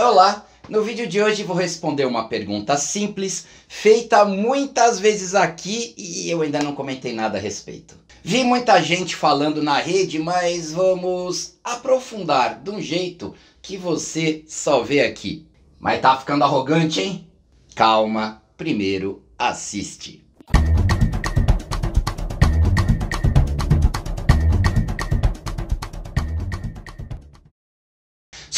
Olá! No vídeo de hoje vou responder uma pergunta simples, feita muitas vezes aqui e eu ainda não comentei nada a respeito. Vi muita gente falando na rede, mas vamos aprofundar de um jeito que você só vê aqui. Mas tá ficando arrogante, hein? Calma, primeiro assiste.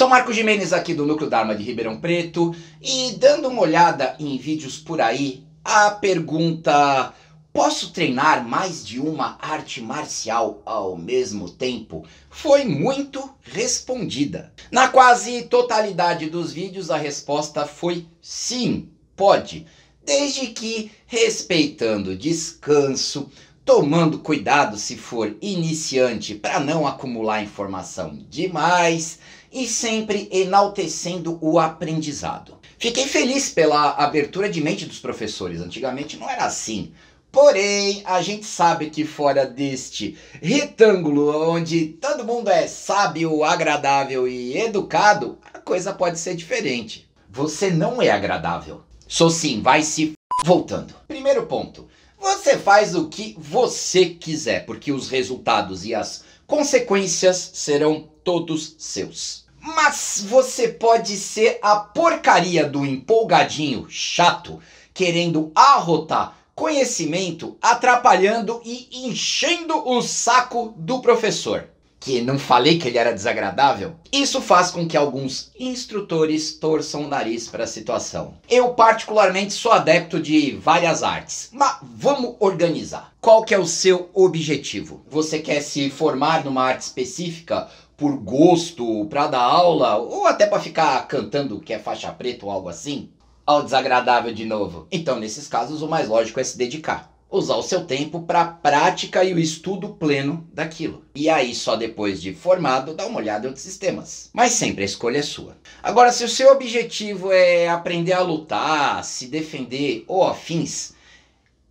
Sou Marco Jimenez aqui do Núcleo Dharma de Ribeirão Preto e dando uma olhada em vídeos por aí, a pergunta: posso treinar mais de uma arte marcial ao mesmo tempo? Foi muito respondida. Na quase totalidade dos vídeos, a resposta foi sim, pode, desde que respeitando descanso tomando cuidado se for iniciante para não acumular informação demais e sempre enaltecendo o aprendizado. Fiquei feliz pela abertura de mente dos professores, antigamente não era assim. Porém, a gente sabe que fora deste retângulo onde todo mundo é sábio, agradável e educado, a coisa pode ser diferente. Você não é agradável. Sou sim, vai se voltando. Primeiro ponto, você faz o que você quiser, porque os resultados e as consequências serão todos seus. Mas você pode ser a porcaria do empolgadinho chato, querendo arrotar conhecimento, atrapalhando e enchendo o saco do professor que não falei que ele era desagradável? Isso faz com que alguns instrutores torçam o nariz para a situação. Eu particularmente sou adepto de várias artes, mas vamos organizar. Qual que é o seu objetivo? Você quer se formar numa arte específica por gosto, para dar aula ou até para ficar cantando que é faixa preta ou algo assim? Ao desagradável de novo. Então, nesses casos, o mais lógico é se dedicar usar o seu tempo para a prática e o estudo pleno daquilo. E aí, só depois de formado, dá uma olhada em outros sistemas. Mas sempre a escolha é sua. Agora, se o seu objetivo é aprender a lutar, se defender ou afins,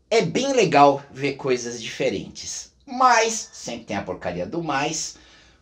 é bem legal ver coisas diferentes. Mas sempre tem a porcaria do mais.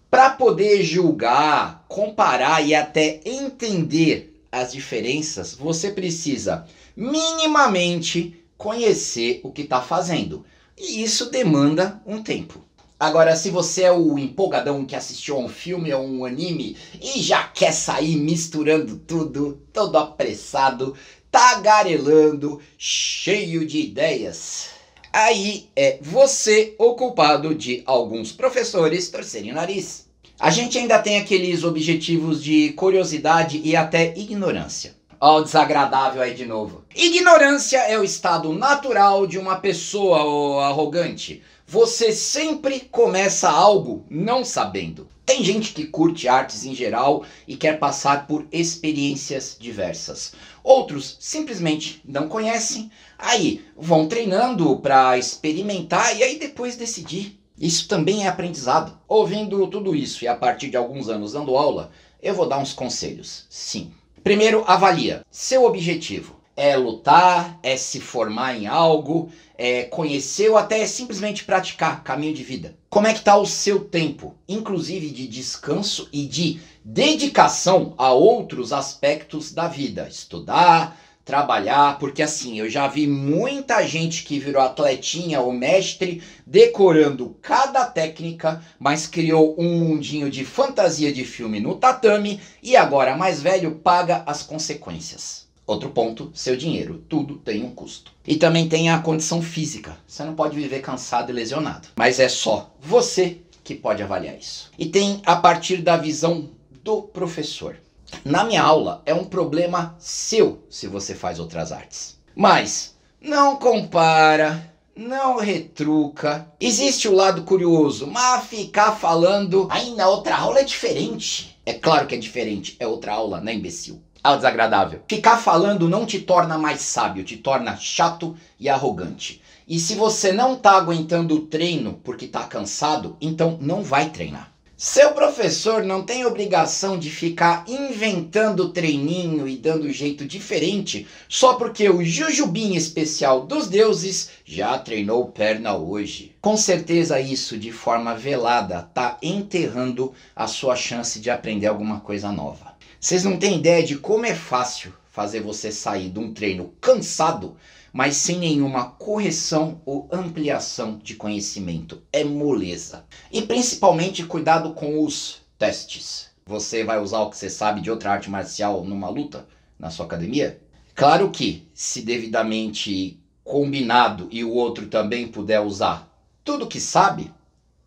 Para poder julgar, comparar e até entender as diferenças, você precisa minimamente conhecer o que está fazendo. E isso demanda um tempo. Agora, se você é o empolgadão que assistiu a um filme ou um anime e já quer sair misturando tudo, todo apressado, tagarelando, cheio de ideias, aí é você o culpado de alguns professores torcerem o nariz. A gente ainda tem aqueles objetivos de curiosidade e até ignorância. Ó, o desagradável aí de novo. Ignorância é o estado natural de uma pessoa oh, arrogante. Você sempre começa algo não sabendo. Tem gente que curte artes em geral e quer passar por experiências diversas. Outros simplesmente não conhecem, aí vão treinando para experimentar e aí depois decidir. Isso também é aprendizado. Ouvindo tudo isso e a partir de alguns anos dando aula, eu vou dar uns conselhos. Sim, Primeiro, avalia. Seu objetivo é lutar, é se formar em algo, é conhecer ou até é simplesmente praticar caminho de vida. Como é que está o seu tempo, inclusive de descanso e de dedicação a outros aspectos da vida? Estudar, trabalhar, porque assim, eu já vi muita gente que virou atletinha ou mestre decorando cada técnica, mas criou um mundinho de fantasia de filme no tatame e agora mais velho paga as consequências. Outro ponto, seu dinheiro. Tudo tem um custo. E também tem a condição física. Você não pode viver cansado e lesionado. Mas é só você que pode avaliar isso. E tem a partir da visão do professor na minha aula é um problema seu se você faz outras artes. Mas não compara, não retruca. Existe o lado curioso, mas ficar falando, aí na outra aula é diferente. É claro que é diferente, é outra aula, né, imbecil? Ah, desagradável. Ficar falando não te torna mais sábio, te torna chato e arrogante. E se você não tá aguentando o treino porque tá cansado, então não vai treinar. Seu professor não tem obrigação de ficar inventando treininho e dando jeito diferente só porque o Jujubim especial dos deuses já treinou perna hoje. Com certeza isso, de forma velada, tá enterrando a sua chance de aprender alguma coisa nova. Vocês não têm ideia de como é fácil fazer você sair de um treino cansado, mas sem nenhuma correção ou ampliação de conhecimento. É moleza. E principalmente cuidado com os testes. Você vai usar o que você sabe de outra arte marcial numa luta na sua academia? Claro que, se devidamente combinado e o outro também puder usar tudo que sabe,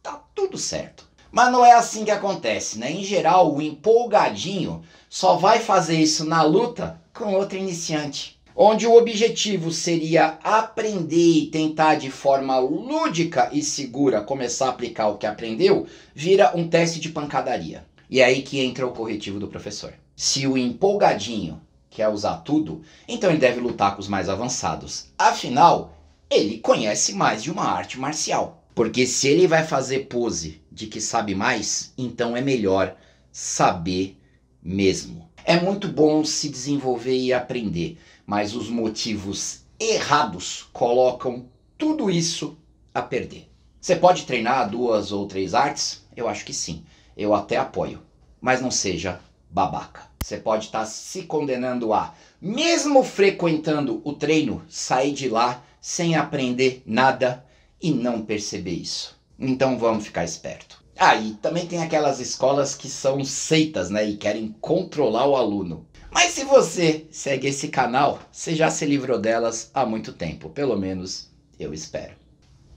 tá tudo certo. Mas não é assim que acontece, né? Em geral, o empolgadinho só vai fazer isso na luta com outro iniciante. Onde o objetivo seria aprender e tentar de forma lúdica e segura começar a aplicar o que aprendeu, vira um teste de pancadaria. E é aí que entra o corretivo do professor. Se o empolgadinho quer usar tudo, então ele deve lutar com os mais avançados. Afinal, ele conhece mais de uma arte marcial. Porque se ele vai fazer pose de que sabe mais, então é melhor saber mesmo. É muito bom se desenvolver e aprender, mas os motivos errados colocam tudo isso a perder. Você pode treinar duas ou três artes? Eu acho que sim. Eu até apoio. Mas não seja babaca. Você pode estar tá se condenando a, mesmo frequentando o treino, sair de lá sem aprender nada e não perceber isso. Então vamos ficar esperto. Ah, e também tem aquelas escolas que são seitas, né, e querem controlar o aluno. Mas se você segue esse canal, você já se livrou delas há muito tempo, pelo menos eu espero.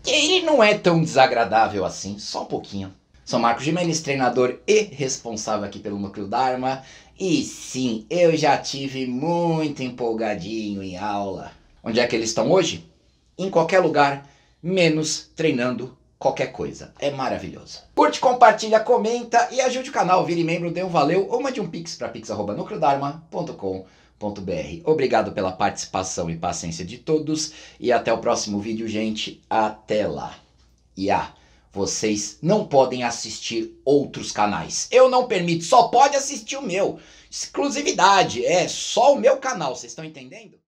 E ele não é tão desagradável assim, só um pouquinho. Sou Marcos Gimenez, treinador e responsável aqui pelo Núcleo Dharma. E sim, eu já tive muito empolgadinho em aula. Onde é que eles estão hoje? Em qualquer lugar menos treinando qualquer coisa. É maravilhoso. Curte, compartilha, comenta e ajude o canal. Vire membro, dê um valeu ou mande um pix para pix.nucleodarma.com.br. Obrigado pela participação e paciência de todos e até o próximo vídeo, gente. Até lá. E ah, vocês não podem assistir outros canais. Eu não permito, só pode assistir o meu. Exclusividade, é só o meu canal, vocês estão entendendo?